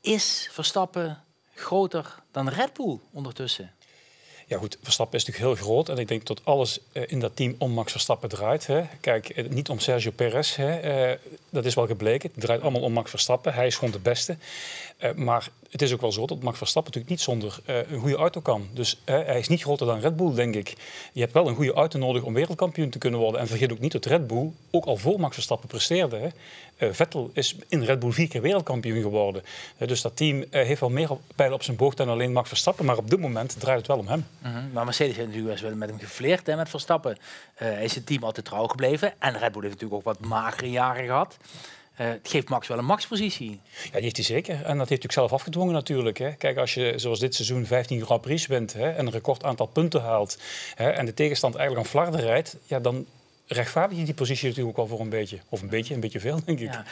Is Verstappen groter dan Red Bull ondertussen? Ja goed, Verstappen is natuurlijk heel groot. En ik denk dat alles eh, in dat team om Max Verstappen draait. Hè. Kijk, eh, niet om Sergio Perez. Hè. Eh, dat is wel gebleken. Het draait allemaal om Max Verstappen. Hij is gewoon de beste. maar het is ook wel zo dat Max Verstappen natuurlijk niet zonder eh, een goede auto kan. Dus eh, hij is niet groter dan Red Bull, denk ik. Je hebt wel een goede auto nodig om wereldkampioen te kunnen worden. En vergeet ook niet dat Red Bull ook al voor Max Verstappen presteerde. Eh, Vettel is in Red Bull vier keer wereldkampioen geworden. dus dat team heeft wel meer pijlen op zijn boog dan alleen Max Verstappen. Maar op dit moment draait het wel om hem. Mhm, maar Mercedes heeft natuurlijk wel met hem gefleerd, hè, met Verstappen. is het team altijd trouw gebleven. En Red Bull heeft natuurlijk ook wat magere jaren gehad. Eh, het geeft Max wel een maxpositie. Ja, die heeft hij zeker. En dat heeft hij zelf afgedwongen natuurlijk. Hè. Kijk, als je zoals dit seizoen 15 Grand Prix wint hè, en een record aantal punten haalt hè, en de tegenstand eigenlijk aan flarden rijdt, ja, dan rechtvaardig je die positie natuurlijk ook wel voor een beetje. Of een beetje, een beetje veel, denk ik. Ja.